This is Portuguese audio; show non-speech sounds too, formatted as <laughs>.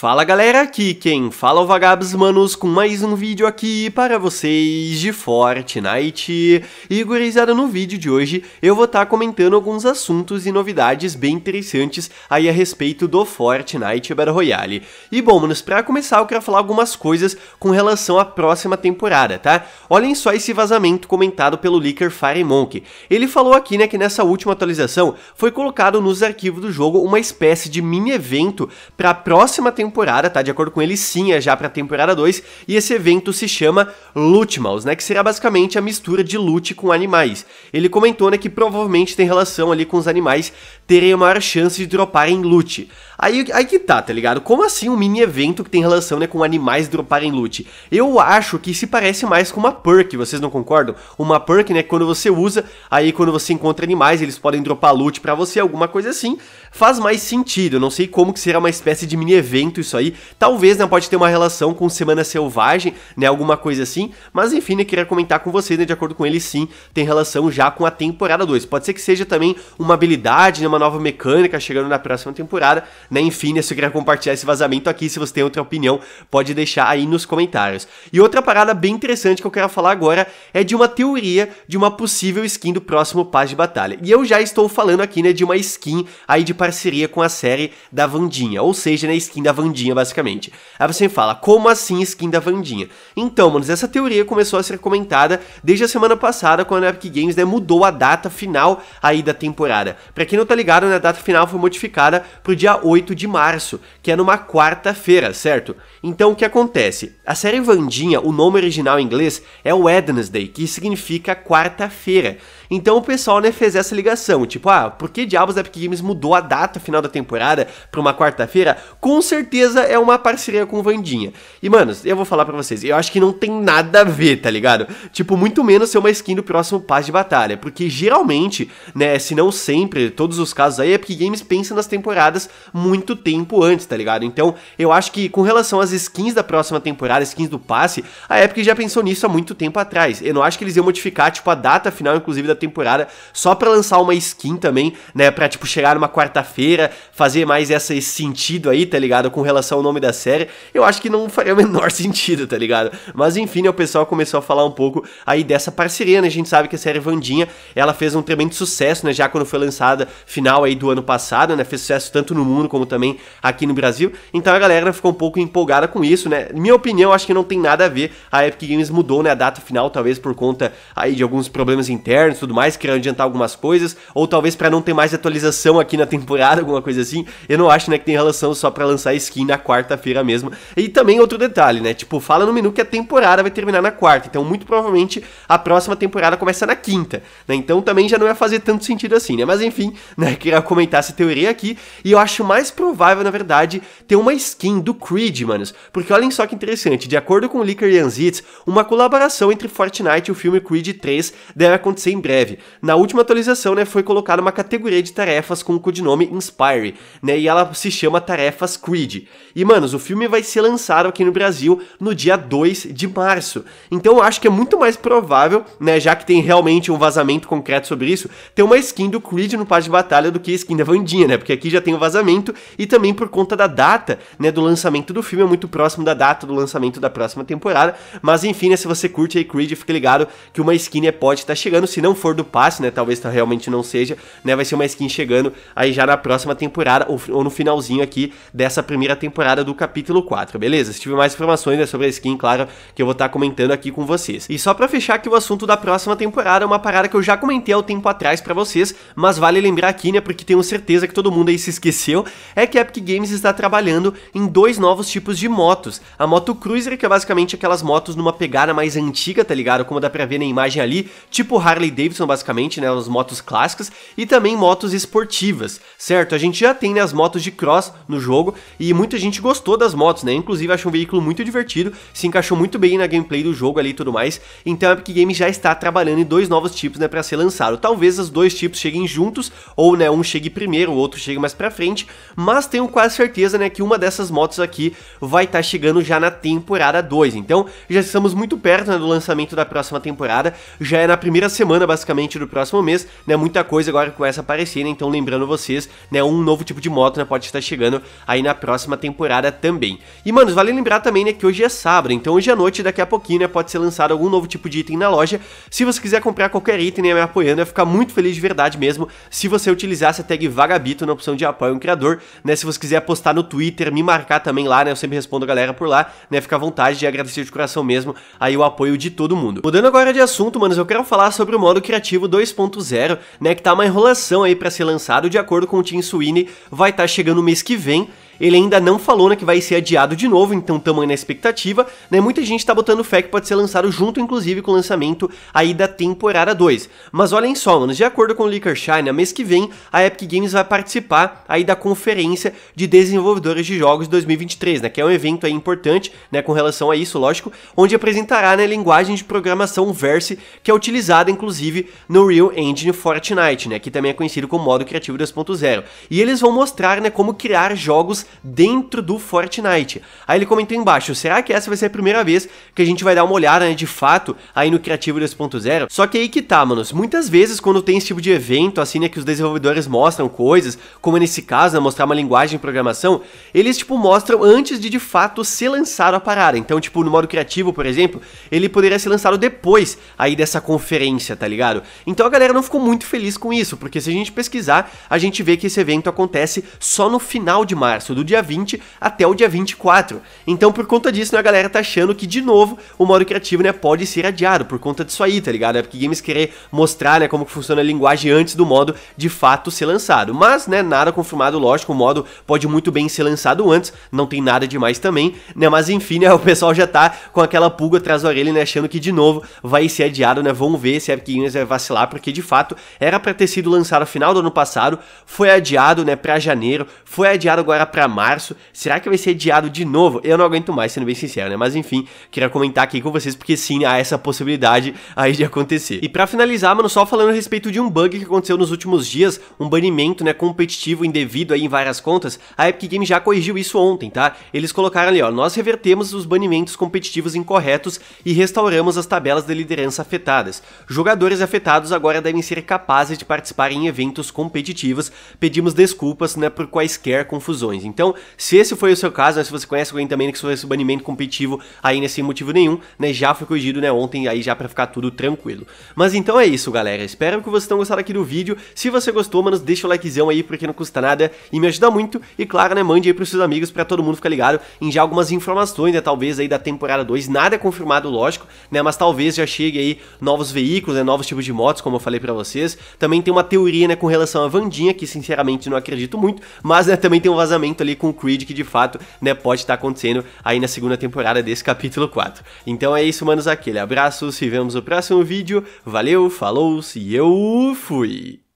Fala galera, aqui quem fala é o Vagabs Manos com mais um vídeo aqui para vocês de Fortnite. E gurizada, no vídeo de hoje eu vou estar tá comentando alguns assuntos e novidades bem interessantes aí a respeito do Fortnite Battle Royale. E bom, manos, para começar eu quero falar algumas coisas com relação à próxima temporada, tá? Olhem só esse vazamento comentado pelo Licker Firemonk. Ele falou aqui, né, que nessa última atualização foi colocado nos arquivos do jogo uma espécie de mini evento para próxima temporada temporada, tá? De acordo com ele, sim, é já pra temporada 2. E esse evento se chama Lutmaus, né? Que será basicamente a mistura de lute com animais. Ele comentou, né, que provavelmente tem relação ali com os animais terem a maior chance de droparem loot. Aí, aí que tá, tá ligado? Como assim um mini evento que tem relação, né, com animais droparem loot? Eu acho que se parece mais com uma perk, vocês não concordam? Uma perk, né, quando você usa, aí quando você encontra animais, eles podem dropar loot para você, alguma coisa assim. Faz mais sentido, eu não sei como que será uma espécie de mini evento muito isso aí. Talvez não né, pode ter uma relação com Semana Selvagem, né, alguma coisa assim, mas enfim, né, queria comentar com vocês, né, de acordo com ele sim, tem relação já com a temporada 2. Pode ser que seja também uma habilidade, né, uma nova mecânica chegando na próxima temporada, né, enfim, né, se eu queria compartilhar esse vazamento aqui, se você tem outra opinião, pode deixar aí nos comentários. E outra parada bem interessante que eu quero falar agora é de uma teoria de uma possível skin do próximo Paz de Batalha. E eu já estou falando aqui, né, de uma skin aí de parceria com a série da Vandinha, ou seja, né, skin da Vandinha Vandinha, basicamente. Aí você me fala, como assim skin da Vandinha? Então, manos, essa teoria começou a ser comentada desde a semana passada, quando a Epic Games né, mudou a data final aí da temporada. Pra quem não tá ligado, né, a data final foi modificada pro dia 8 de março, que é numa quarta-feira, certo? Então, o que acontece? A série Vandinha, o nome original em inglês é Wednesday, que significa quarta-feira. Então o pessoal, né, fez essa ligação, tipo, ah, por que diabos a Epic Games mudou a data final da temporada pra uma quarta-feira? Com certeza é uma parceria com o Vandinha. E, manos, eu vou falar para vocês, eu acho que não tem nada a ver, tá ligado? Tipo, muito menos ser uma skin do próximo passe de batalha, porque geralmente, né, se não sempre, todos os casos aí, a Epic Games pensa nas temporadas muito tempo antes, tá ligado? Então, eu acho que com relação às skins da próxima temporada, skins do passe, a Epic já pensou nisso há muito tempo atrás. Eu não acho que eles iam modificar, tipo, a data final, inclusive, da temporada, só para lançar uma skin também, né, pra tipo chegar numa quarta-feira, fazer mais essa, esse sentido aí, tá ligado, com relação ao nome da série, eu acho que não faria o <laughs> menor sentido, tá ligado? Mas enfim, né, o pessoal começou a falar um pouco aí dessa parceria, né, a gente sabe que a série Vandinha, ela fez um tremendo sucesso, né, já quando foi lançada final aí do ano passado, né, fez sucesso tanto no mundo como também aqui no Brasil, então a galera ficou um pouco empolgada com isso, né, minha opinião, acho que não tem nada a ver, a Epic Games mudou, né, a data final, talvez por conta aí de alguns problemas internos, tudo tudo mais, querendo adiantar algumas coisas, ou talvez para não ter mais atualização aqui na temporada, alguma coisa assim. Eu não acho, né, que tem relação só para lançar skin na quarta-feira mesmo. E também outro detalhe, né? Tipo, fala no menu que a temporada vai terminar na quarta, então muito provavelmente a próxima temporada começa na quinta, né? Então também já não ia fazer tanto sentido assim, né? Mas enfim, <laughs> né, queria comentar essa teoria aqui, e eu acho mais provável, na verdade, ter uma skin do Creed, manos. Porque olhem só que interessante, de acordo com o Licker Yanzitz, uma colaboração entre Fortnite e o filme Creed 3 deve acontecer em breve na última atualização, né, foi colocada uma categoria de tarefas com o codinome Inspire, né, e ela se chama Tarefas Creed. E, manos, o filme vai ser lançado aqui no Brasil no dia 2 de março. Então eu acho que é muito mais provável, né, já que tem realmente um vazamento concreto sobre isso, ter uma skin do Creed no Paz de batalha do que a skin da Vandinha, né, porque aqui já tem o um vazamento e também por conta da data, né, do lançamento do filme, é muito próximo da data do lançamento da próxima temporada, mas enfim, né, se você curte aí Creed, fique ligado que uma skin né, pode estar tá chegando, se não for for do passe, né? Talvez tá- realmente não seja, né? Vai ser uma skin chegando aí já na próxima temporada ou, ou no finalzinho aqui dessa primeira temporada do capítulo 4, beleza? Se tiver mais informações né, sobre a skin, claro, que eu vou estar tá comentando aqui com vocês. E só para fechar aqui o assunto da próxima temporada, uma parada que eu já comentei há um tempo atrás para vocês, mas vale lembrar aqui, né? Porque tenho certeza que todo mundo aí se esqueceu, é que a Epic Games está trabalhando em dois novos tipos de motos. A moto Cruiser, que é basicamente aquelas motos numa pegada mais antiga, tá ligado? Como dá pra ver na imagem ali, tipo Harley Davidson são basicamente né, as motos clássicas e também motos esportivas, certo? A gente já tem né, as motos de cross no jogo e muita gente gostou das motos, né? Inclusive achou um veículo muito divertido, se encaixou muito bem na gameplay do jogo ali e tudo mais. Então a Epic Games já está trabalhando em dois novos tipos, né, para ser lançado. Talvez os dois tipos cheguem juntos ou, né, um chegue primeiro, o outro chegue mais para frente, mas tenho quase certeza, né, que uma dessas motos aqui vai estar tá chegando já na temporada 2. Então, já estamos muito perto né, do lançamento da próxima temporada. Já é na primeira semana, basicamente basicamente do próximo mês, né? Muita coisa agora começa a aparecer, né? Então lembrando vocês, né? Um novo tipo de moto, né? Pode estar chegando aí na próxima temporada também. E, manos, vale lembrar também, né? Que hoje é sábado, então hoje à noite, daqui a pouquinho, né? Pode ser lançado algum novo tipo de item na loja. Se você quiser comprar qualquer item, né? Me apoiando, eu ia ficar muito feliz de verdade mesmo se você utilizasse a tag Vagabito na opção de apoio um criador, né? Se você quiser postar no Twitter, me marcar também lá, né? Eu sempre respondo a galera por lá, né? Fica à vontade de agradecer de coração mesmo aí o apoio de todo mundo. Mudando agora de assunto, manos, eu quero falar sobre o modo que Criativo 2.0, né, que tá uma enrolação aí para ser lançado, de acordo com o Tim Sweeney, vai estar tá chegando mês que vem, ele ainda não falou né, que vai ser adiado de novo, então tamanho na expectativa. Né? Muita gente está botando fé que pode ser lançado junto, inclusive, com o lançamento aí da temporada 2. Mas olhem só, mano, de acordo com o Liquorshine, mês que vem a Epic Games vai participar aí da conferência de desenvolvedores de jogos 2023, né? Que é um evento aí importante, né? Com relação a isso, lógico, onde apresentará né, a linguagem de programação Verse, que é utilizada inclusive no Real Engine Fortnite, né? Que também é conhecido como modo criativo 2.0. E eles vão mostrar, né? Como criar jogos dentro do Fortnite. Aí ele comentou embaixo, será que essa vai ser a primeira vez que a gente vai dar uma olhada, né, de fato, aí no Criativo 2.0? Só que aí que tá, manos, muitas vezes quando tem esse tipo de evento, assim, né, que os desenvolvedores mostram coisas, como nesse caso, né, mostrar uma linguagem de programação, eles, tipo, mostram antes de, de fato, ser lançado a parada. Então, tipo, no modo criativo, por exemplo, ele poderia ser lançado depois aí dessa conferência, tá ligado? Então a galera não ficou muito feliz com isso, porque se a gente pesquisar, a gente vê que esse evento acontece só no final de março, do dia 20 até o dia 24. Então, por conta disso, né, a galera tá achando que, de novo, o modo criativo, né, pode ser adiado por conta disso aí, tá ligado? É porque games querer mostrar, né, como que funciona a linguagem antes do modo de fato ser lançado. Mas, né, nada confirmado, lógico, o modo pode muito bem ser lançado antes, não tem nada demais também, né, mas enfim, né, <laughs> o pessoal já tá com aquela pulga atrás da orelha, né, achando que, de novo, vai ser adiado, né, vamos ver se a Epic Games vai vacilar, porque, de fato, era pra ter sido lançado no final do ano passado, foi adiado, né, pra janeiro, foi adiado agora pra março. Será que vai ser adiado de novo? Eu não aguento mais, sendo bem sincero, né? Mas enfim, queria comentar aqui com vocês porque sim, há essa possibilidade aí de acontecer. E para finalizar, mano, só falando a respeito de um bug que aconteceu nos últimos dias, um banimento, né, competitivo indevido aí em várias contas, a Epic Games já corrigiu isso ontem, tá? Eles colocaram ali, ó, nós revertemos os banimentos competitivos incorretos e restauramos as tabelas de liderança afetadas. Jogadores afetados agora devem ser capazes de participar em eventos competitivos. Pedimos desculpas, né, por quaisquer confusões. Então, se esse foi o seu caso, né, se você conhece alguém também que sofreu esse banimento competitivo aí sem motivo nenhum, né, já foi corrigido né, ontem aí já para ficar tudo tranquilo. Mas então é isso, galera. Espero que vocês tenham gostado aqui do vídeo. Se você gostou, mano, deixa o likezão aí porque não custa nada e me ajuda muito. E claro, né, mande aí pros seus amigos para todo mundo ficar ligado em já algumas informações, né, talvez aí da temporada 2. Nada é confirmado, lógico, né, mas talvez já chegue aí novos veículos, né, novos tipos de motos, como eu falei para vocês. Também tem uma teoria, né, com relação a Vandinha, que sinceramente não acredito muito, mas né, também tem um vazamento ali com o Creed, que de fato, né, pode estar tá acontecendo aí na segunda temporada desse capítulo 4. Então é isso, manos, aquele abraço, se vemos no próximo vídeo, valeu, falou, se eu fui!